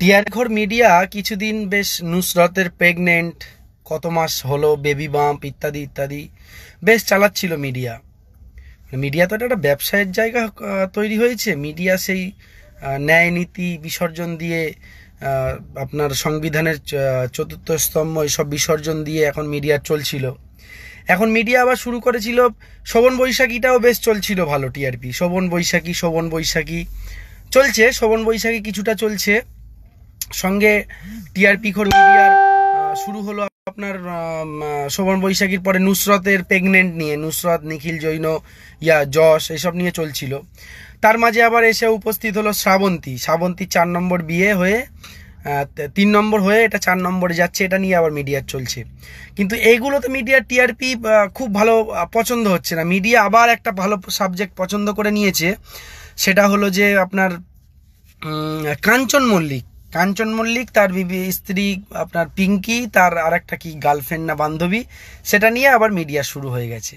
টিয়ারঘর media কিছুদিন বেশ নুসরতের pregnant কত মাস হলো বেবি বাম্প ইত্যাদি ইত্যাদি বেশ চালাচ্ছিল মিডিয়া মানে মিডিয়া তো একটা ব্যবসায়ের জায়গা তৈরি হয়েছে মিডিয়া সেই ন্যায় নীতি বিসর্জন দিয়ে আপনার সংবিধানের চতুর্থ স্তম্ভ এসব বিসর্জন দিয়ে এখন মিডিয়া চলছিল এখন মিডিয়া আবার শুরু করেছিল শোভন বৈশাখীটাও বেশ চলছিল ভালো টিআরপি শোভন বৈশাখী শোভন বৈশাখী চলছে শোভন বৈশাখী কিছুটা চলছে সঙ্গে টিআরপি খোর মিডিয়ার শুরু হলো আপনার শোভন বৈশাখীর পরে নুসরতের প্রেগনেন্ট নিয়ে নুসরত নিখিল জৈন ইয়া যশ এসব নিয়ে চলছিল তার মাঝে আবার এসে উপস্থিত হলো শ্রাবন্তী শ্রাবন্তীর চার নম্বর বিয়ে হয়ে তিন নম্বর হয়ে এটা চার নম্বরে যাচ্ছে এটা নিয়ে আবার মিডিয়ার চলছে কিন্তু এইগুলো তো মিডিয়ার টিআরপি খুব ভালো পছন্দ হচ্ছে না মিডিয়া আবার একটা ভালো সাবজেক্ট পছন্দ করে নিয়েছে সেটা হলো যে আপনার কাঞ্চন মল্লিক কাঞ্চন মল্লিক তার স্ত্রী আপনার পিঙ্কি তার আর একটা কি গার্লফ্রেন্ড না বান্ধবী সেটা নিয়ে আবার মিডিয়া শুরু হয়ে গেছে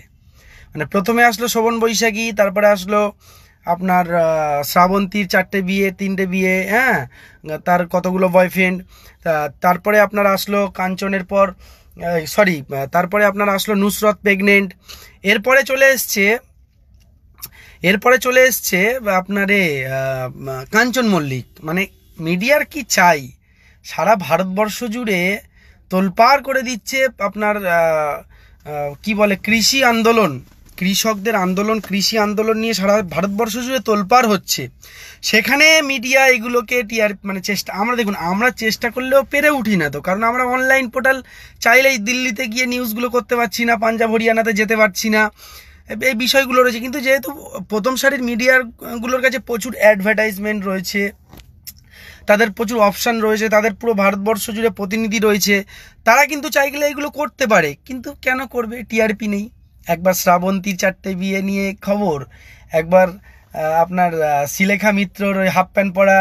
মানে প্রথমে আসলো শোভন বৈশাখী তারপরে আসলো আপনার শ্রাবন্তীর চারটে বিয়ে তিনটে বিয়ে হ্যাঁ তার কতগুলো বয়ফ্রেন্ড তারপরে আপনার আসলো কাঞ্চনের পর সরি তারপরে আপনার আসলো নুসরত প্রেগনেন্ট এরপরে চলে এসছে এরপরে চলে এসছে আপনারে কাঞ্চন মল্লিক মানে মিডিয়ার কি চাই সারা ভারতবর্ষ জুড়ে তোলপাড় করে দিচ্ছে আপনার কি বলে কৃষি আন্দোলন কৃষকদের আন্দোলন কৃষি আন্দোলন নিয়ে সারা ভারতবর্ষ জুড়ে তোলপাড় হচ্ছে সেখানে মিডিয়া এগুলোকে টিআর মানে চেষ্টা আমরা দেখুন আমরা চেষ্টা করলেও পেরে উঠি না তো কারণ আমরা অনলাইন পোর্টাল চাইলেই দিল্লিতে গিয়ে নিউজগুলো করতে পারছি না পাঞ্জাব হরিয়ানাতে যেতে পারছি না এই বিষয়গুলো রয়েছে কিন্তু যেহেতু প্রথম সারির মিডিয়াগুলোর কাছে প্রচুর অ্যাডভার্টাইজমেন্ট রয়েছে তাদের প্রচুর অপশান রয়েছে তাদের পুরো ভারতবর্ষ জুড়ে প্রতিনিধি রয়েছে তারা কিন্তু চাইলে এগুলো করতে পারে কিন্তু কেন করবে টিআরপি নেই একবার শ্রাবন্তী চারটে বিয়ে নিয়ে খবর একবার আপনার শ্রীলেখা মিত্রর ওই হাফ প্যান্ট পরা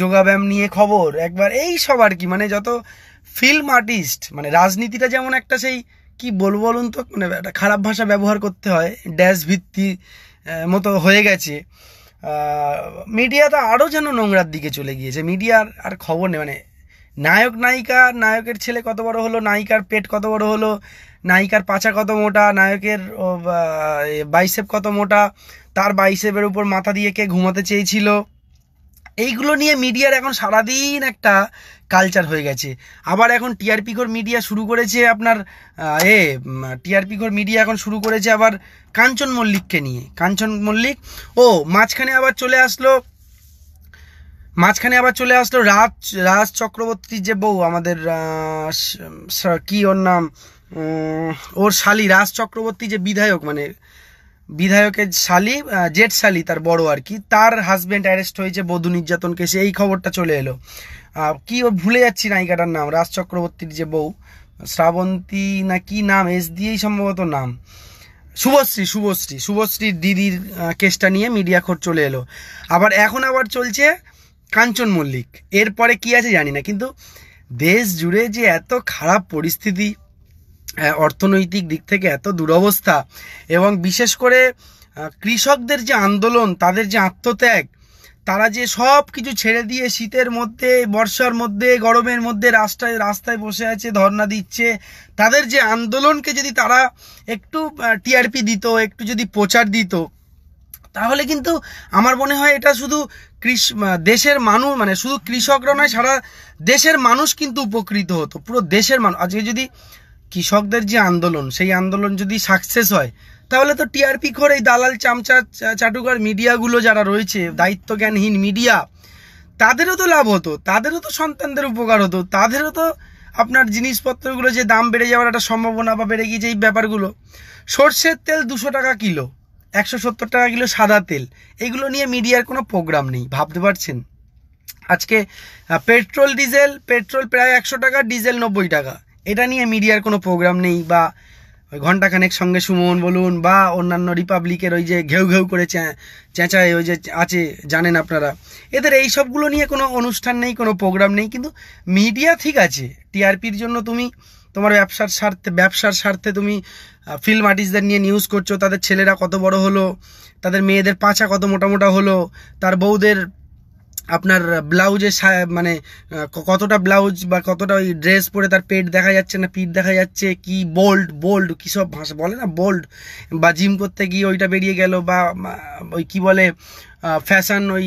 যোগাব্যায়াম নিয়ে খবর একবার এই সব আর কি মানে যত ফিল্ম আর্টিস্ট মানে রাজনীতিটা যেমন একটা সেই কি বলবো বলুন তো মানে একটা খারাপ ভাষা ব্যবহার করতে হয় ড্যাশ ভিত্তি মতো হয়ে গেছে মিডিয়া তো আরও যেন নোংরার দিকে চলে গিয়েছে মিডিয়ার আর খবর নেই মানে নায়ক নায়িকা নায়কের ছেলে কত বড় হলো নায়িকার পেট কত বড় হলো নায়িকার পাচা কত মোটা নায়কের বাইসেপ কত মোটা তার বাইসেপের উপর মাথা দিয়ে কে ঘুমাতে চেয়েছিল এইগুলো নিয়ে মিডিয়ার এখন সারাদিন একটা কালচার হয়ে গেছে আবার এখন টিআরপি ঘর মিডিয়া শুরু করেছে আপনার এ টিআরপি ঘর মিডিয়া এখন শুরু করেছে আবার কাঞ্চন মল্লিককে নিয়ে কাঞ্চন মল্লিক ও মাঝখানে আবার চলে আসলো মাঝখানে আবার চলে আসলো রাজ রাজ চক্রবর্তীর যে বউ আমাদের কি ওর নাম ওর শালি রাজ চক্রবর্তী যে বিধায়ক মানে বিধায়কের শালি জেঠ শালি তার বড় আর কি তার হাজব্যান্ড অ্যারেস্ট হয়েছে বধু নির্যাতন কেসে এই খবরটা চলে এলো কি ভুলে যাচ্ছি নায়িকাটার নাম রাজ চক্রবর্তীর যে বউ শ্রাবন্তী না কি নাম এস দিয়েই সম্ভবত নাম শুভশ্রী শুভশ্রী শুভশ্রীর দিদির কেসটা নিয়ে মিডিয়া খোর চলে এলো আবার এখন আবার চলছে কাঞ্চন মল্লিক এরপরে কি আছে জানি না কিন্তু দেশ জুড়ে যে এত খারাপ পরিস্থিতি অর্থনৈতিক দিক থেকে এত দুরবস্থা এবং বিশেষ করে কৃষকদের যে আন্দোলন তাদের যে আত্মত্যাগ তারা যে সব কিছু ছেড়ে দিয়ে শীতের মধ্যে বর্ষার মধ্যে গরমের মধ্যে রাস্তায় রাস্তায় বসে আছে ধর্না দিচ্ছে তাদের যে আন্দোলনকে যদি তারা একটু টিআরপি দিত একটু যদি প্রচার দিত তাহলে কিন্তু আমার মনে হয় এটা শুধু কৃষ দেশের মানুষ মানে শুধু কৃষকরা নয় সারা দেশের মানুষ কিন্তু উপকৃত হতো পুরো দেশের মানুষ আজকে যদি কৃষকদের যে আন্দোলন সেই আন্দোলন যদি সাকসেস হয় তাহলে তো টিআরপি করে এই দালাল চামচা চাটুকার মিডিয়াগুলো যারা রয়েছে দায়িত্বজ্ঞানহীন মিডিয়া তাদেরও তো লাভ হতো তাদেরও তো সন্তানদের উপকার হতো তাদেরও তো আপনার জিনিসপত্রগুলো যে দাম বেড়ে যাওয়ার একটা সম্ভাবনা বা বেড়ে গিয়েছে এই ব্যাপারগুলো সর্ষের তেল দুশো টাকা কিলো একশো সত্তর টাকা কিলো সাদা তেল এগুলো নিয়ে মিডিয়ার কোনো প্রোগ্রাম নেই ভাবতে পারছেন আজকে পেট্রোল ডিজেল পেট্রোল প্রায় একশো টাকা ডিজেল নব্বই টাকা এটা নিয়ে মিডিয়ার কোনো প্রোগ্রাম নেই বা ওই খানেক সঙ্গে সুমন বলুন বা অন্যান্য রিপাবলিকের ওই যে ঘেউ ঘেউ করে চেঁচায় ওই যে আছে জানেন আপনারা এদের এই সবগুলো নিয়ে কোনো অনুষ্ঠান নেই কোনো প্রোগ্রাম নেই কিন্তু মিডিয়া ঠিক আছে টিআরপির জন্য তুমি তোমার ব্যবসার স্বার্থে ব্যবসার স্বার্থে তুমি ফিল্ম আর্টিস্টদের নিয়ে নিউজ করছো তাদের ছেলেরা কত বড় হলো তাদের মেয়েদের পাছা কত মোটা মোটা হলো তার বউদের আপনার ব্লাউজে মানে কতটা ব্লাউজ বা কতটা ওই ড্রেস পরে তার পেট দেখা যাচ্ছে না পিঠ দেখা যাচ্ছে কি বোল্ড বোল্ড কী সব ভাষা বলে না বোল্ড বা জিম করতে গিয়ে ওইটা বেরিয়ে গেল বা ওই কি বলে ফ্যাশান ওই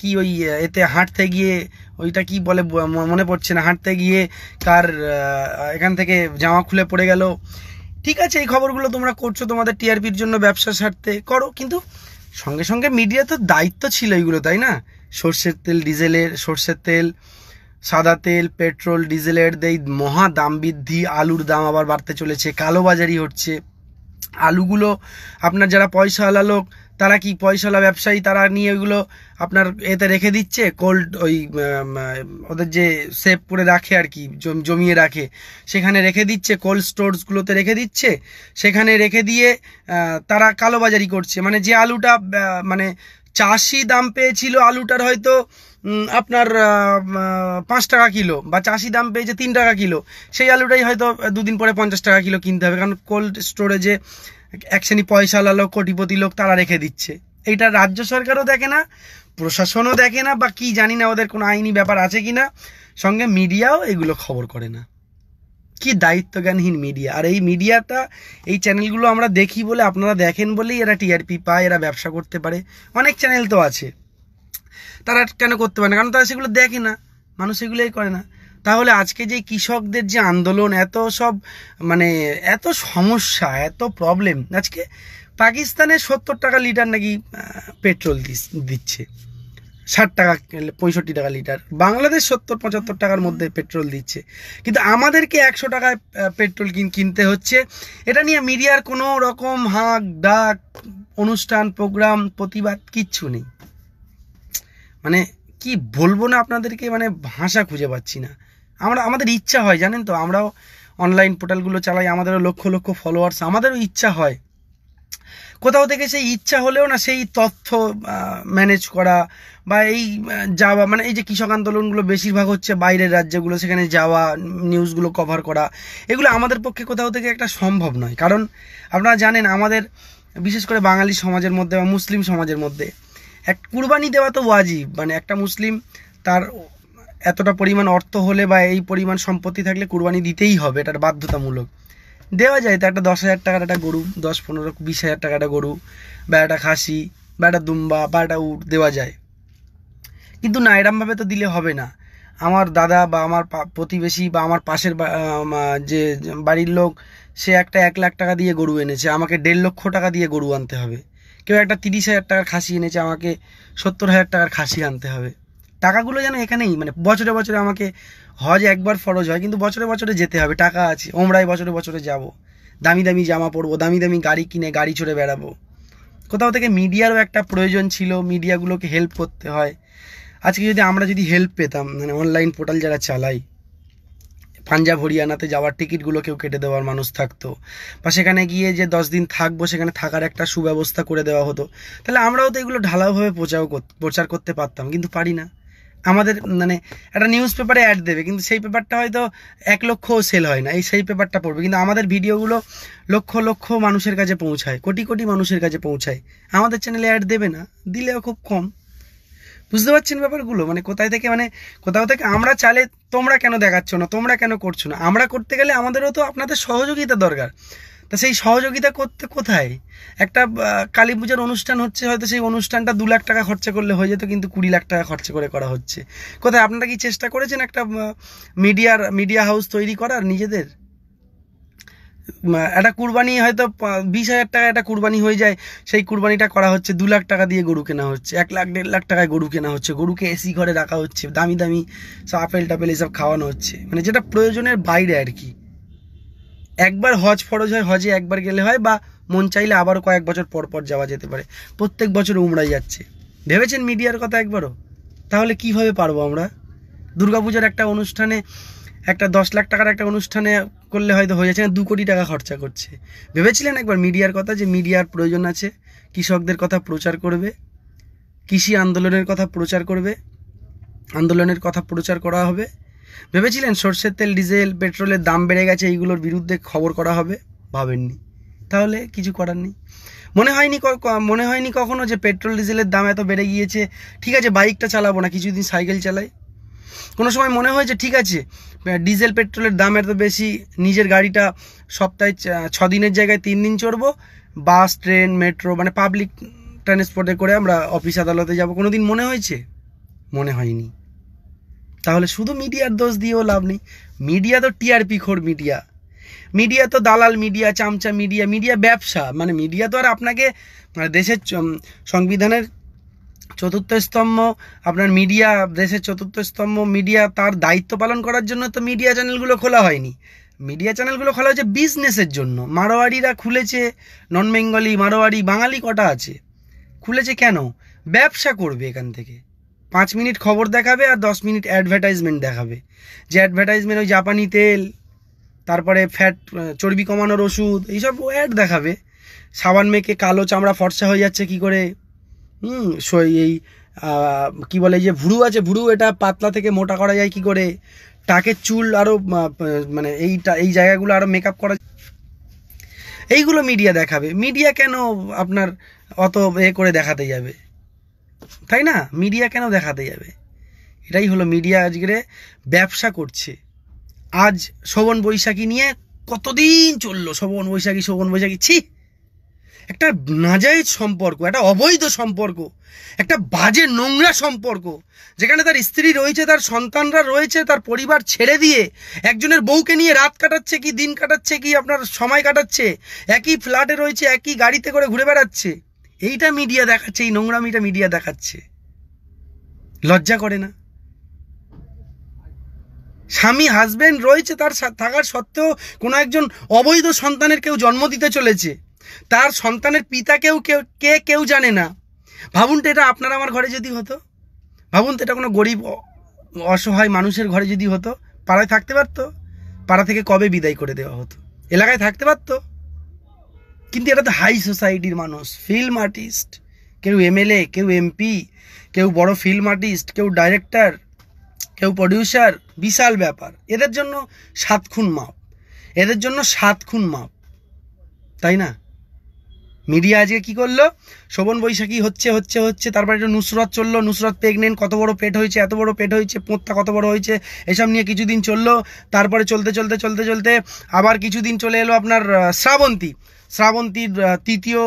কি ওই এতে হাঁটতে গিয়ে ওইটা কি বলে মনে পড়ছে না হাঁটতে গিয়ে কার এখান থেকে জামা খুলে পড়ে গেল ঠিক আছে এই খবরগুলো তোমরা করছো তোমাদের টিআরপির জন্য ব্যবসা সারতে করো কিন্তু সঙ্গে সঙ্গে মিডিয়া তো দায়িত্ব ছিল এইগুলো তাই না সর্ষের তেল ডিজেলের সর্ষের তেল সাদা তেল পেট্রোল ডিজেলের এই মহা দাম বৃদ্ধি আলুর দাম আবার বাড়তে চলেছে কালোবাজারি হচ্ছে আলুগুলো আপনার যারা পয়সাওয়ালা লোক তারা কি পয়সাওয়ালা ব্যবসায়ী তারা নিয়ে ওইগুলো আপনার এতে রেখে দিচ্ছে কোল্ড ওই ওদের যে সেভ করে রাখে আর কি জমিয়ে রাখে সেখানে রেখে দিচ্ছে কোল্ড স্টোরসগুলোতে রেখে দিচ্ছে সেখানে রেখে দিয়ে তারা কালোবাজারি করছে মানে যে আলুটা মানে চাষি দাম পেয়েছিল আলুটার হয়তো আপনার পাঁচ টাকা কিলো বা চাষি দাম পেয়েছে তিন টাকা কিলো সেই আলুটাই হয়তো দুদিন পরে পঞ্চাশ টাকা কিলো কিনতে হবে কারণ কোল্ড স্টোরেজে এক শ্রেণি পয়সাওয়ালা লোক কোটিপতি লোক তারা রেখে দিচ্ছে এইটা রাজ্য সরকারও দেখে না প্রশাসনও দেখে না বা কি জানি না ওদের কোনো আইনি ব্যাপার আছে কি না সঙ্গে মিডিয়াও এগুলো খবর করে না কি দায়িত্বজ্ঞানহীন মিডিয়া আর এই মিডিয়াটা এই চ্যানেলগুলো আমরা দেখি বলে আপনারা দেখেন বলেই এরা টিআরপি পায় এরা ব্যবসা করতে পারে অনেক চ্যানেল তো আছে তারা কেন করতে পারে না কারণ তারা সেগুলো দেখে না মানুষ এগুলোই করে না তাহলে আজকে যে কৃষকদের যে আন্দোলন এত সব মানে এত সমস্যা এত প্রবলেম আজকে পাকিস্তানে সত্তর টাকা লিটার নাকি পেট্রোল দিচ্ছে ষাট টাকা পঁয়ষট্টি টাকা লিটার বাংলাদেশ সত্তর পঁচাত্তর টাকার মধ্যে পেট্রোল দিচ্ছে কিন্তু আমাদেরকে একশো টাকায় পেট্রোল কিন কিনতে হচ্ছে এটা নিয়ে মিডিয়ার কোনো রকম হাঁক ডাক অনুষ্ঠান প্রোগ্রাম প্রতিবাদ কিচ্ছু নেই মানে কি বলবো না আপনাদেরকে মানে ভাষা খুঁজে পাচ্ছি না আমরা আমাদের ইচ্ছা হয় জানেন তো আমরাও অনলাইন পোর্টালগুলো চালাই আমাদেরও লক্ষ লক্ষ ফলোয়ার্স আমাদেরও ইচ্ছা হয় কোথাও থেকে সেই ইচ্ছা হলেও না সেই তথ্য ম্যানেজ করা বা এই যাওয়া মানে এই যে কৃষক আন্দোলনগুলো বেশিরভাগ হচ্ছে বাইরের রাজ্যগুলো সেখানে যাওয়া নিউজগুলো কভার করা এগুলো আমাদের পক্ষে কোথাও থেকে একটা সম্ভব নয় কারণ আপনারা জানেন আমাদের বিশেষ করে বাঙালি সমাজের মধ্যে বা মুসলিম সমাজের মধ্যে এক কুরবানি দেওয়া তো ওয়াজিব মানে একটা মুসলিম তার এতটা পরিমাণ অর্থ হলে বা এই পরিমাণ সম্পত্তি থাকলে কুরবানি দিতেই হবে এটার বাধ্যতামূলক দেওয়া যায় তো একটা দশ হাজার টাকার একটা গরু দশ পনেরো বিশ হাজার টাকার একটা গরু বা একটা খাসি বা একটা দুম্বা বা একটা উট দেওয়া যায় কিন্তু না এরমভাবে তো দিলে হবে না আমার দাদা বা আমার প্রতিবেশী বা আমার পাশের যে বাড়ির লোক সে একটা এক লাখ টাকা দিয়ে গরু এনেছে আমাকে দেড় লক্ষ টাকা দিয়ে গরু আনতে হবে কেউ একটা তিরিশ হাজার টাকার খাসি এনেছে আমাকে সত্তর হাজার টাকার খাসি আনতে হবে টাকাগুলো যেন এখানেই মানে বছরে বছরে আমাকে হজ একবার ফরজ হয় কিন্তু বছরে বছরে যেতে হবে টাকা আছে ওমরাই বছরে বছরে যাব দামি দামি জামা পরবো দামি দামি গাড়ি কিনে গাড়ি ছড়ে বেড়াবো কোথাও থেকে মিডিয়ারও একটা প্রয়োজন ছিল মিডিয়াগুলোকে হেল্প করতে হয় আজকে যদি আমরা যদি হেল্প পেতাম মানে অনলাইন পোর্টাল যারা চালাই পাঞ্জাব হরিয়ানাতে যাওয়ার টিকিটগুলো কেউ কেটে দেওয়ার মানুষ থাকতো বা সেখানে গিয়ে যে দশ দিন থাকবো সেখানে থাকার একটা সুব্যবস্থা করে দেওয়া হতো তাহলে আমরাও তো এগুলো ঢালাওভাবে প্রচার প্রচার করতে পারতাম কিন্তু পারি না আমাদের মানে একটা নিউজ পেপারে অ্যাড দেবে কিন্তু সেই পেপারটা হয়তো এক লক্ষও সেল হয় না এই সেই পেপারটা পড়বে কিন্তু আমাদের ভিডিওগুলো লক্ষ লক্ষ মানুষের কাছে পৌঁছায় কোটি কোটি মানুষের কাছে পৌঁছায় আমাদের চ্যানেলে অ্যাড দেবে না দিলেও খুব কম বুঝতে পারছেন ব্যাপারগুলো মানে কোথায় থেকে মানে কোথাও থেকে আমরা চালে তোমরা কেন দেখাচ্ছ না তোমরা কেন করছো না আমরা করতে গেলে আমাদেরও তো আপনাদের সহযোগিতা দরকার তা সেই সহযোগিতা করতে কোথায় একটা কালী পুজোর অনুষ্ঠান হচ্ছে হয়তো সেই অনুষ্ঠানটা দু লাখ টাকা খরচা করলে হয়ে যেত কিন্তু কুড়ি লাখ টাকা খরচা করে করা হচ্ছে কোথায় আপনারা কি চেষ্টা করেছেন একটা মিডিয়ার মিডিয়া হাউস তৈরি করার নিজেদের একটা কুরবানি হয়তো বিশ হাজার টাকা একটা কুরবানি হয়ে যায় সেই কুরবানিটা করা হচ্ছে দু লাখ টাকা দিয়ে গরু কেনা হচ্ছে এক লাখ দেড় লাখ টাকায় গরু কেনা হচ্ছে গরুকে এসি ঘরে রাখা হচ্ছে দামি দামি সব আপেল টাপেল এসব খাওয়ানো হচ্ছে মানে যেটা প্রয়োজনের বাইরে আর কি একবার হজ ফরজ হয় হজে একবার গেলে হয় বা মন চাইলে আবারও কয়েক বছর পর পর যাওয়া যেতে পারে প্রত্যেক বছর উমরাই যাচ্ছে ভেবেছেন মিডিয়ার কথা একবারও তাহলে কিভাবে পারবো আমরা দুর্গাপূজার একটা অনুষ্ঠানে একটা দশ লাখ টাকার একটা অনুষ্ঠানে করলে হয়তো হয়ে যাচ্ছে না দু কোটি টাকা খরচা করছে ভেবেছিলেন একবার মিডিয়ার কথা যে মিডিয়ার প্রয়োজন আছে কৃষকদের কথা প্রচার করবে কৃষি আন্দোলনের কথা প্রচার করবে আন্দোলনের কথা প্রচার করা হবে ভেবেছিলেন সর্ষের তেল ডিজেল পেট্রোলের দাম বেড়ে গেছে এইগুলোর বিরুদ্ধে খবর করা হবে ভাবেননি তাহলে কিছু করার নেই মনে হয়নি মনে হয়নি কখনো যে পেট্রোল ডিজেলের দাম এত বেড়ে গিয়েছে ঠিক আছে বাইকটা চালাবো না কিছুদিন সাইকেল চালাই কোনো সময় মনে হয় যে ঠিক আছে ডিজেল পেট্রোলের দাম এত বেশি নিজের গাড়িটা সপ্তাহে ছ দিনের জায়গায় তিন দিন চড়বো বাস ট্রেন মেট্রো মানে পাবলিক ট্রান্সপোর্টে করে আমরা অফিস আদালতে যাব কোনো দিন মনে হয়েছে মনে হয়নি তাহলে শুধু মিডিয়ার দোষ দিয়েও লাভ নেই মিডিয়া তো টিআরপি খোর মিডিয়া মিডিয়া তো দালাল মিডিয়া চামচা মিডিয়া মিডিয়া ব্যবসা মানে মিডিয়া তো আর আপনাকে মানে দেশের সংবিধানের চতুর্থ স্তম্ভ আপনার মিডিয়া দেশের চতুর্থ স্তম্ভ মিডিয়া তার দায়িত্ব পালন করার জন্য তো মিডিয়া চ্যানেলগুলো খোলা হয়নি মিডিয়া চ্যানেলগুলো খোলা হয়েছে বিজনেসের জন্য মারোয়াড়িরা খুলেছে নন বেঙ্গলি মারোয়াড়ি বাঙালি কটা আছে খুলেছে কেন ব্যবসা করবে এখান থেকে পাঁচ মিনিট খবর দেখাবে আর দশ মিনিট অ্যাডভার্টাইজমেন্ট দেখাবে যে অ্যাডভার্টাইজমেন্ট ওই জাপানি তেল তারপরে ফ্যাট চর্বি কমানোর ওষুধ এইসব অ্যাড দেখাবে সাবান মেখে কালো চামড়া ফর্সা হয়ে যাচ্ছে কি করে হুম এই কি বলে যে ভুরু আছে ভুরু এটা পাতলা থেকে মোটা করা যায় কি করে টাকের চুল আরও মানে এইটা এই জায়গাগুলো আরও মেকআপ করা এইগুলো মিডিয়া দেখাবে মিডিয়া কেন আপনার অত এ করে দেখাতে যাবে তাই না মিডিয়া কেন দেখাতে যাবে এটাই হলো মিডিয়া আজকে ব্যবসা করছে আজ শোভন বৈশাখী নিয়ে কতদিন চললো শোভন বৈশাখী শোভন বৈশাখী ছি একটা নাজায়জ সম্পর্ক একটা অবৈধ সম্পর্ক একটা বাজে নোংরা সম্পর্ক যেখানে তার স্ত্রী রয়েছে তার সন্তানরা রয়েছে তার পরিবার ছেড়ে দিয়ে একজনের বউকে নিয়ে রাত কাটাচ্ছে কি দিন কাটাচ্ছে কি আপনার সময় কাটাচ্ছে একই ফ্ল্যাটে রয়েছে একই গাড়িতে করে ঘুরে বেড়াচ্ছে এইটা মিডিয়া দেখাচ্ছে এই নোংরামিটা মিডিয়া দেখাচ্ছে লজ্জা করে না স্বামী হাজব্যান্ড রয়েছে তার থাকার সত্ত্বেও কোনো একজন অবৈধ সন্তানের কেউ জন্ম দিতে চলেছে তার সন্তানের পিতা কেউ কে কেউ জানে না ভাবুন তো এটা আপনার আমার ঘরে যদি হতো ভাবুন তো এটা কোনো গরিব অসহায় মানুষের ঘরে যদি হতো পাড়ায় থাকতে পারতো পাড়া থেকে কবে বিদায় করে দেওয়া হতো এলাকায় থাকতে পারতো কিন্তু এটা তো হাই সোসাইটির মানুষ ফিল্ম আর্টিস্ট কেউ এমএলএ কেউ এমপি কেউ বড় ফিল্ম আর্টিস্ট কেউ ডাইরেক্টর কেউ প্রডিউসার বিশাল ব্যাপার এদের জন্য সাত খুন মাপ এদের জন্য সাত খুন মাপ তাই না মিডিয়া আজকে কি করলো শোভন বৈশাখী হচ্ছে হচ্ছে হচ্ছে তারপরে একটা নুসরত চললো নুসরত প্রেগনেন্ট কত বড় পেট হয়েছে এত বড় পেট হয়েছে পোঁতটা কত বড় হয়েছে এসব নিয়ে কিছুদিন চললো তারপরে চলতে চলতে চলতে চলতে আবার কিছুদিন চলে এলো আপনার শ্রাবন্তী শ্রাবন্তীর তৃতীয়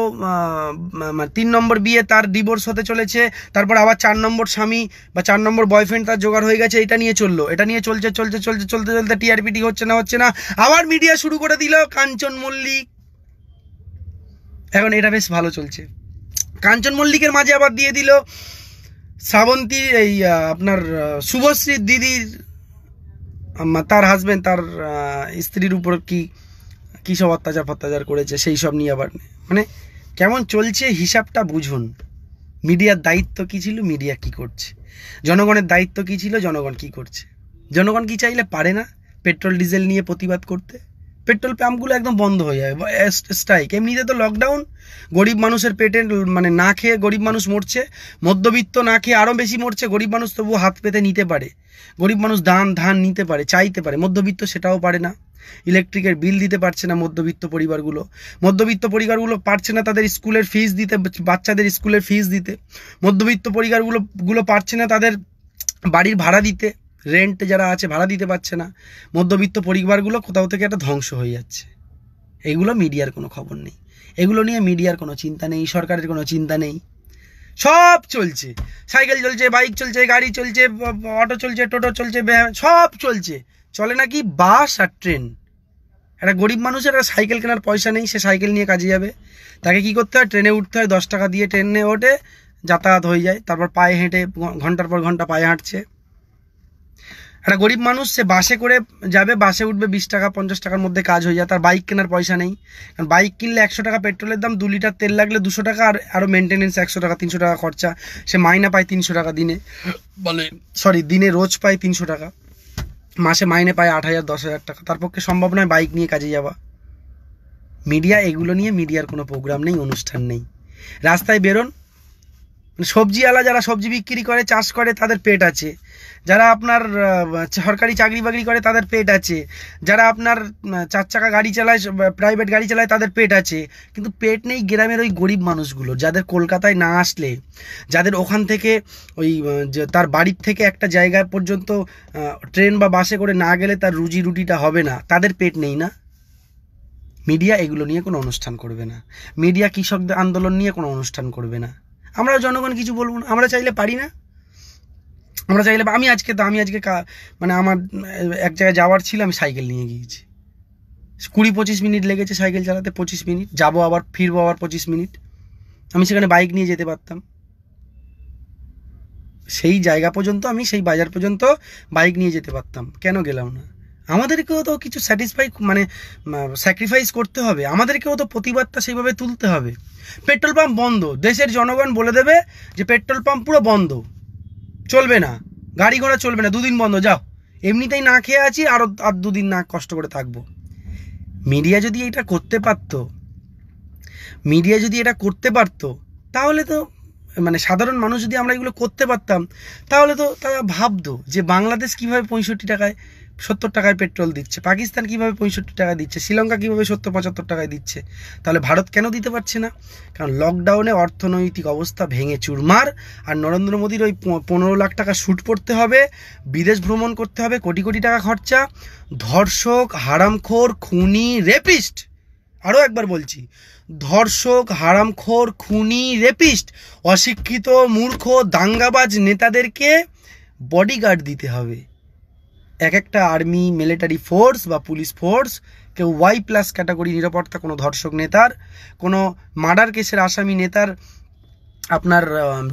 তিন নম্বর বিয়ে তার ডিভোর্স হতে চলেছে তারপর আবার চার নম্বর স্বামী বা চার নম্বর বয়ফ্রেন্ড তার জোগাড় হয়ে গেছে এটা নিয়ে চললো এটা নিয়ে চলছে চলছে চলছে চলতে চলতে টিআরপিটি হচ্ছে না হচ্ছে না আবার মিডিয়া শুরু করে দিল কাঞ্চন মল্লিক এখন এটা বেশ ভালো চলছে কাঞ্চন মল্লিকের মাঝে আবার দিয়ে দিল শ্রাবন্তী এই আপনার শুভশ্রীর দিদির তার হাজব্যান্ড তার স্ত্রীর উপর কি কী সব অত্যাচার ফত্যাচার করেছে সেই সব নিয়ে আবার মানে কেমন চলছে হিসাবটা বুঝুন মিডিয়ার দায়িত্ব কী ছিল মিডিয়া কী করছে জনগণের দায়িত্ব কী ছিল জনগণ কী করছে জনগণ কি চাইলে পারে না পেট্রোল ডিজেল নিয়ে প্রতিবাদ করতে পেট্রোল পাম্পগুলো একদম বন্ধ হয়ে যাবে স্ট্রাইক এমনিতে তো লকডাউন গরিব মানুষের পেটে মানে না খেয়ে গরিব মানুষ মরছে মধ্যবিত্ত না খেয়ে আরও বেশি মরছে গরিব মানুষ তবুও হাত পেতে নিতে পারে গরিব মানুষ দান ধান নিতে পারে চাইতে পারে মধ্যবিত্ত সেটাও পারে না ইলেকট্রিকের বিল দিতে পারছে না মধ্যবিত্ত পরিবারগুলো মধ্যবিত্ত পরিবারগুলো পারছে না তাদের স্কুলের ফিস দিতে বাচ্চাদের স্কুলের ফিস দিতে মধ্যবিত্ত পরিবারগুলো গুলো পারছে না তাদের বাড়ির ভাড়া দিতে রেন্ট যারা আছে ভাড়া দিতে পারছে না মধ্যবিত্ত পরিবারগুলো কোথাও থেকে একটা ধ্বংস হয়ে যাচ্ছে এগুলো মিডিয়ার কোনো খবর নেই এগুলো নিয়ে মিডিয়ার কোনো চিন্তা নেই সরকারের কোনো চিন্তা নেই সব চলছে সাইকেল চলছে বাইক চলছে গাড়ি চলছে অটো চলছে টোটো চলছে সব চলছে চলে নাকি বাস আর ট্রেন একটা গরিব মানুষের একটা সাইকেল কেনার পয়সা নেই সে সাইকেল নিয়ে কাজে যাবে তাকে কি করতে হয় ট্রেনে উঠতে হয় দশ টাকা দিয়ে ট্রেনে ওঠে যাতায়াত হয়ে যায় তারপর পায়ে হেঁটে ঘন্টার পর ঘন্টা পায়ে হাঁটছে একটা গরিব মানুষ সে বাসে করে যাবে বাসে উঠবে বিশ টাকা পঞ্চাশ টাকার মধ্যে কাজ হয়ে যায় তার বাইক কেনার পয়সা নেই কারণ বাইক কিনলে একশো টাকা পেট্রোলের দাম দু লিটার তেল লাগলে দুশো টাকা আর আরও মেনটেনেন্স একশো টাকা তিনশো টাকা খরচা সে মাইনা পায় তিনশো টাকা দিনে বলে মানে, সরি দিনে রোজ পায় তিনশো টাকা মাসে মাইনে পায় আট হাজার দশ হাজার টাকা তার পক্ষে সম্ভব নয় বাইক নিয়ে কাজে যাওয়া মিডিয়া এগুলো নিয়ে মিডিয়ার কোনো প্রোগ্রাম নেই অনুষ্ঠান নেই রাস্তায় বেরোন মানে সবজিওয়ালা যারা সবজি বিক্রি করে চাষ করে তাদের পেট আছে যারা আপনার সরকারি চাকরি বাকরি করে তাদের পেট আছে যারা আপনার চার চাকা গাড়ি চালায় প্রাইভেট গাড়ি চালায় তাদের পেট আছে কিন্তু পেট নেই গ্রামের ওই গরিব মানুষগুলো যাদের কলকাতায় না আসলে যাদের ওখান থেকে ওই তার বাড়ির থেকে একটা জায়গা পর্যন্ত ট্রেন বা বাসে করে না গেলে তার রুজি রুটিটা হবে না তাদের পেট নেই না মিডিয়া এগুলো নিয়ে কোনো অনুষ্ঠান করবে না মিডিয়া কৃষকদের আন্দোলন নিয়ে কোনো অনুষ্ঠান করবে না আমরা জনগণ কিছু বলবো না আমরা চাইলে পারি না আমরা চাইলে আমি আজকে তো আমি আজকে মানে আমার এক জায়গায় যাওয়ার ছিল আমি সাইকেল নিয়ে গিয়েছি কুড়ি পঁচিশ মিনিট লেগেছে সাইকেল চালাতে পঁচিশ মিনিট যাবো আবার ফিরবো আবার পঁচিশ মিনিট আমি সেখানে বাইক নিয়ে যেতে পারতাম সেই জায়গা পর্যন্ত আমি সেই বাজার পর্যন্ত বাইক নিয়ে যেতে পারতাম কেন গেলাম না আমাদেরকেও তো কিছু স্যাটিসফাই মানে স্যাক্রিফাইস করতে হবে আমাদেরকেও তো প্রতিবাদটা সেইভাবে তুলতে হবে পেট্রোল পাম্প বন্ধ দেশের জনগণ বলে দেবে যে পেট্রোল পাম্প পুরো বন্ধ চলবে না গাড়ি ঘোড়া চলবে না দুদিন বন্ধ যাও এমনিতেই না খেয়ে আছি আরও আর দুদিন না কষ্ট করে থাকবো মিডিয়া যদি এটা করতে পারত মিডিয়া যদি এটা করতে পারত তাহলে তো মানে সাধারণ মানুষ যদি আমরা এগুলো করতে পারতাম তাহলে তো তারা ভাবতো যে বাংলাদেশ কীভাবে পঁয়ষট্টি টাকায় সত্তর টাকায় পেট্রোল দিচ্ছে পাকিস্তান কিভাবে পঁয়ষট্টি টাকা দিচ্ছে শ্রীলঙ্কা কিভাবে সত্তর পঁচাত্তর টাকায় দিচ্ছে তাহলে ভারত কেন দিতে পারছে না কারণ লকডাউনে অর্থনৈতিক অবস্থা ভেঙে চুরমার আর নরেন্দ্র মোদীর ওই পনেরো লাখ টাকা শ্যুট পড়তে হবে বিদেশ ভ্রমণ করতে হবে কোটি কোটি টাকা খরচা ধর্ষক হারামখোর খুনি রেপিস্ট আরও একবার বলছি ধর্ষক হারামখোর খুনি রেপিস্ট অশিক্ষিত মূর্খ দাঙ্গাবাজ নেতাদেরকে বডিগার্ড দিতে হবে এক একটা আর্মি মিলিটারি ফোর্স বা পুলিশ ফোর্স কেউ ওয়াই প্লাস ক্যাটাগরি নিরাপত্তা কোনো ধর্ষক নেতার কোনো মার্ডার কেসের আসামি নেতার আপনার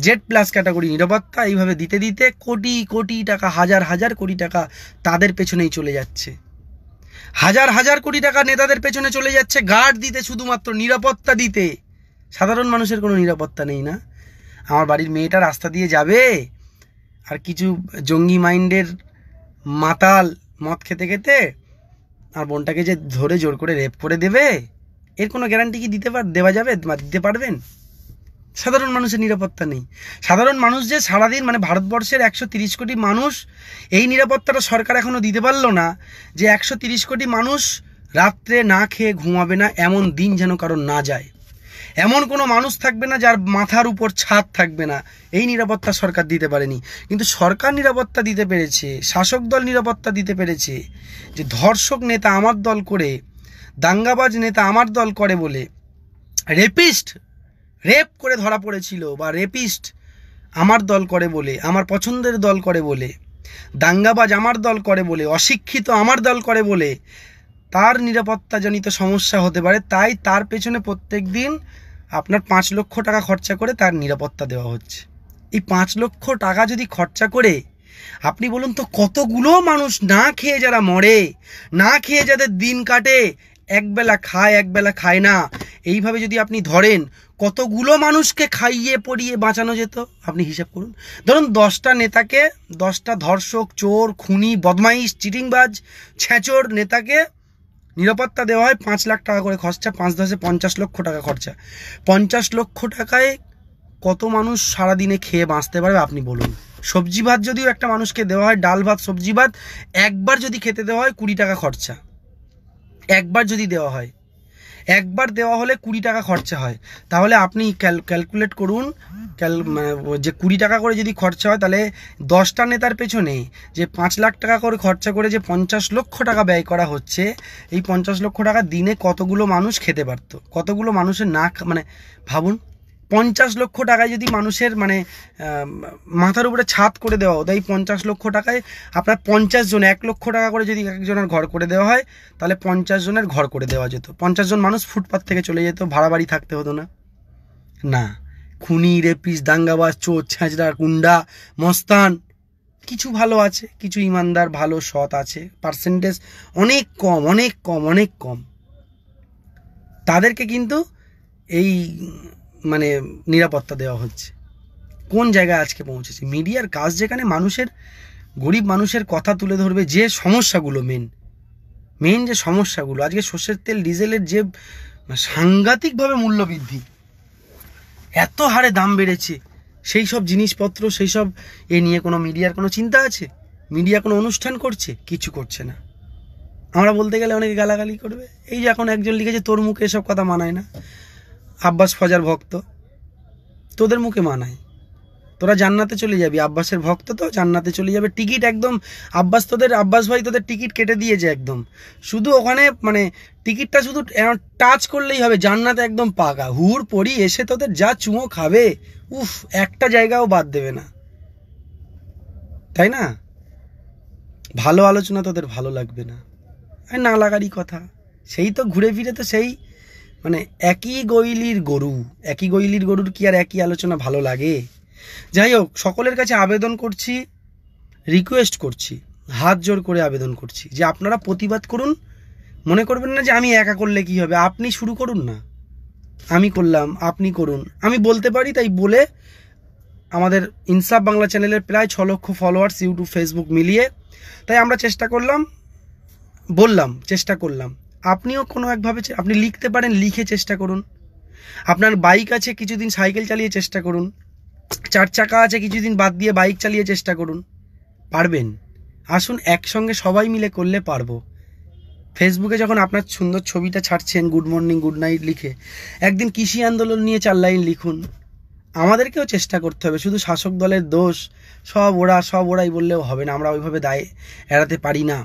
জেড প্লাস ক্যাটাগরি নিরাপত্তা এইভাবে দিতে দিতে কোটি কোটি টাকা হাজার হাজার কোটি টাকা তাদের পেছনেই চলে যাচ্ছে হাজার হাজার কোটি টাকা নেতাদের পেছনে চলে যাচ্ছে গার্ড দিতে শুধুমাত্র নিরাপত্তা দিতে সাধারণ মানুষের কোনো নিরাপত্তা নেই না আমার বাড়ির মেয়েটা রাস্তা দিয়ে যাবে আর কিছু জঙ্গি মাইন্ডের মাতাল মদ খেতে খেতে আর বোনটাকে যে ধরে জোর করে রেপ করে দেবে এর কোনো গ্যারান্টি কি দিতে পার দেওয়া যাবে দিতে পারবেন সাধারণ মানুষের নিরাপত্তা নেই সাধারণ মানুষ যে সারাদিন মানে ভারতবর্ষের একশো তিরিশ কোটি মানুষ এই নিরাপত্তাটা সরকার এখনও দিতে পারলো না যে একশো তিরিশ কোটি মানুষ রাত্রে না খেয়ে ঘুমাবে না এমন দিন যেন কারণ না যায় এমন কোনো মানুষ থাকবে না যার মাথার উপর ছাদ থাকবে না এই নিরাপত্তা সরকার দিতে পারেনি কিন্তু সরকার নিরাপত্তা দিতে পেরেছে শাসক দল নিরাপত্তা দিতে পেরেছে যে ধর্ষক নেতা আমার দল করে দাঙ্গাবাজ নেতা আমার দল করে বলে রেপিস্ট রেপ করে ধরা পড়েছিল বা রেপিস্ট আমার দল করে বলে আমার পছন্দের দল করে বলে দাঙ্গাবাজ আমার দল করে বলে অশিক্ষিত আমার দল করে বলে তার নিরাপত্তাজনিত সমস্যা হতে পারে তাই তার পেছনে প্রত্যেক দিন আপনার পাঁচ লক্ষ টাকা খরচা করে তার নিরাপত্তা দেওয়া হচ্ছে এই পাঁচ লক্ষ টাকা যদি খরচা করে আপনি বলুন তো কতগুলো মানুষ না খেয়ে যারা মরে না খেয়ে যাদের দিন কাটে একবেলা খায় একবেলা খায় না এইভাবে যদি আপনি ধরেন কতগুলো মানুষকে খাইয়ে পড়িয়ে বাঁচানো যেত আপনি হিসাব করুন ধরুন দশটা নেতাকে দশটা ধর্ষক চোর খুনি বদমাইশ চিটিংবাজ ছ্যাঁচোর নেতাকে নিরাপত্তা দেওয়া হয় পাঁচ লাখ টাকা করে খরচা পাঁচ দশে পঞ্চাশ লক্ষ টাকা খরচা পঞ্চাশ লক্ষ টাকায় কত মানুষ সারাদিনে খেয়ে বাঁচতে পারবে আপনি বলুন সবজি ভাত যদিও একটা মানুষকে দেওয়া হয় ডাল ভাত সবজি ভাত একবার যদি খেতে দেওয়া হয় কুড়ি টাকা খরচা একবার যদি দেওয়া হয় একবার দেওয়া হলে কুড়ি টাকা খরচা হয় তাহলে আপনি ক্যালকুলেট করুন ক্যাল মানে যে কুড়ি টাকা করে যদি খরচা হয় তাহলে দশটা নেতার পেছনে যে পাঁচ লাখ টাকা করে খরচা করে যে পঞ্চাশ লক্ষ টাকা ব্যয় করা হচ্ছে এই পঞ্চাশ লক্ষ টাকা দিনে কতগুলো মানুষ খেতে পারত কতগুলো মানুষের না মানে ভাবুন পঞ্চাশ লক্ষ টাকায় যদি মানুষের মানে মাথার উপরে ছাদ করে দেওয়া হতো এই পঞ্চাশ লক্ষ টাকায় আপনার পঞ্চাশ জন এক লক্ষ টাকা করে যদি একজনের ঘর করে দেওয়া হয় তাহলে পঞ্চাশ জনের ঘর করে দেওয়া যেত পঞ্চাশ জন মানুষ ফুটপাথ থেকে চলে যেত ভাড়া বাড়ি থাকতে হতো না না খুনি রেপিস দাঙ্গাবাজ চোর ছ্যাঁচড়া কুন্ডা মস্তান কিছু ভালো আছে কিছু ইমানদার ভালো সৎ আছে পার্সেন্টেজ অনেক কম অনেক কম অনেক কম তাদেরকে কিন্তু এই মানে নিরাপত্তা দেওয়া হচ্ছে কোন জায়গায় আজকে পৌঁছেছে মিডিয়ার কাজ যেখানে মানুষের গরিব মানুষের কথা তুলে ধরবে যে সমস্যাগুলো মেন মেন যে সমস্যাগুলো আজকে সর্ষের তেল ডিজেলের যে সাংঘাতিকভাবে মূল্যবৃদ্ধি এত হারে দাম বেড়েছে সেই সব জিনিসপত্র সেই সব এ নিয়ে কোনো মিডিয়ার কোনো চিন্তা আছে মিডিয়া কোনো অনুষ্ঠান করছে কিছু করছে না আমরা বলতে গেলে অনেকে গালাগালি করবে এই যে এখন একজন লিখেছে তোর মুখে এসব কথা মানায় না আব্বাস ফজার ভক্ত তোদের মুখে মানায় তোরা জান্নাতে চলে যাবি আব্বাসের ভক্ত তো জান্নাতে চলে যাবে টিকিট একদম আব্বাস তোদের আব্বাস ভাই তোদের টিকিট কেটে দিয়েছে একদম শুধু ওখানে মানে টিকিটটা শুধু টাচ করলেই হবে জান্নাতে একদম পাকা হুর পড়ি এসে তোদের যা চুমো খাবে উফ একটা জায়গাও বাদ দেবে না তাই না ভালো আলোচনা তোদের ভালো লাগবে না না লাগারই কথা সেই তো ঘুরে ফিরে তো সেই মানে একই গৈলির গরু একই গৈলির গরুর কি আর একই আলোচনা ভালো লাগে যাই হোক সকলের কাছে আবেদন করছি রিকোয়েস্ট করছি হাত জোর করে আবেদন করছি যে আপনারা প্রতিবাদ করুন মনে করবেন না যে আমি একা করলে কি হবে আপনি শুরু করুন না আমি করলাম আপনি করুন আমি বলতে পারি তাই বলে আমাদের ইনসাফ বাংলা চ্যানেলের প্রায় ছ লক্ষ ফলোয়ার্স ইউটিউব ফেসবুক মিলিয়ে তাই আমরা চেষ্টা করলাম বললাম চেষ্টা করলাম আপনিও কোনো একভাবে আপনি লিখতে পারেন লিখে চেষ্টা করুন আপনার বাইক আছে কিছুদিন সাইকেল চালিয়ে চেষ্টা করুন চার চাকা আছে কিছুদিন বাদ দিয়ে বাইক চালিয়ে চেষ্টা করুন পারবেন আসুন একসঙ্গে সবাই মিলে করলে পারবো ফেসবুকে যখন আপনার সুন্দর ছবিটা ছাড়ছেন গুড মর্নিং গুড নাইট লিখে একদিন কৃষি আন্দোলন নিয়ে চার লাইন লিখুন আমাদেরকেও চেষ্টা করতে হবে শুধু শাসক দলের দোষ সব ওরা সব ওরাই বললেও হবে না আমরা ওইভাবে দায় এড়াতে পারি না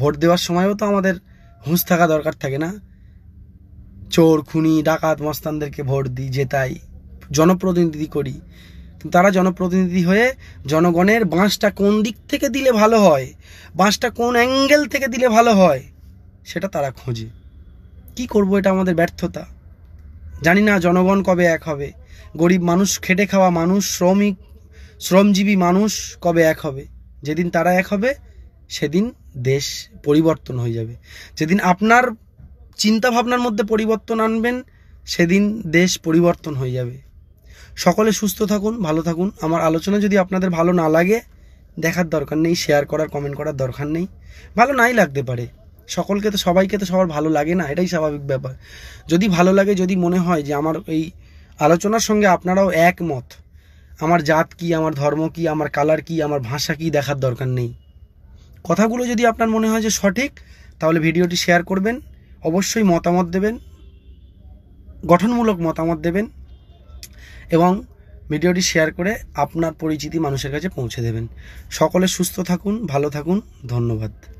ভোট দেওয়ার সময়ও তো আমাদের হুঁশ থাকা দরকার থাকে না চোর খুনি ডাকাত মস্তানদেরকে ভোট দিই জেতাই জনপ্রতিনিধি করি কিন্তু তারা জনপ্রতিনিধি হয়ে জনগণের বাঁশটা কোন দিক থেকে দিলে ভালো হয় বাঁশটা কোন অ্যাঙ্গেল থেকে দিলে ভালো হয় সেটা তারা খোঁজে কি করব এটা আমাদের ব্যর্থতা জানি না জনগণ কবে এক হবে গরিব মানুষ খেটে খাওয়া মানুষ শ্রমিক শ্রমজীবী মানুষ কবে এক হবে যেদিন তারা এক হবে সেদিন দেশ পরিবর্তন হয়ে যাবে যেদিন আপনার চিন্তা ভাবনার মধ্যে পরিবর্তন আনবেন সেদিন দেশ পরিবর্তন হয়ে যাবে সকলে সুস্থ থাকুন ভালো থাকুন আমার আলোচনা যদি আপনাদের ভালো না লাগে দেখার দরকার নেই শেয়ার করার কমেন্ট করার দরকার নেই ভালো নাই লাগতে পারে সকলকে তো সবাইকে তো সবার ভালো লাগে না এটাই স্বাভাবিক ব্যাপার যদি ভালো লাগে যদি মনে হয় যে আমার এই আলোচনার সঙ্গে আপনারাও একমত আমার জাত কি আমার ধর্ম কি আমার কালার কি আমার ভাষা কি দেখার দরকার নেই কথাগুলো যদি আপনার মনে হয় যে সঠিক তাহলে ভিডিওটি শেয়ার করবেন অবশ্যই মতামত দেবেন গঠনমূলক মতামত দেবেন এবং ভিডিওটি শেয়ার করে আপনার পরিচিতি মানুষের কাছে পৌঁছে দেবেন সকলে সুস্থ থাকুন ভালো থাকুন ধন্যবাদ